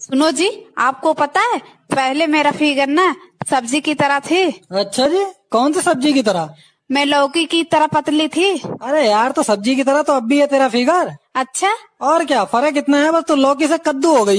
सुनो जी आपको पता है पहले मेरा फिगर ना सब्जी की तरह थी अच्छा जी कौन सी सब्जी की तरह मैं लौकी की तरह पतली थी अरे यार तो सब्जी की तरह तो अब भी है तेरा फिगर अच्छा और क्या फर्क इतना है बस तो लौकी से कद्दू हो गई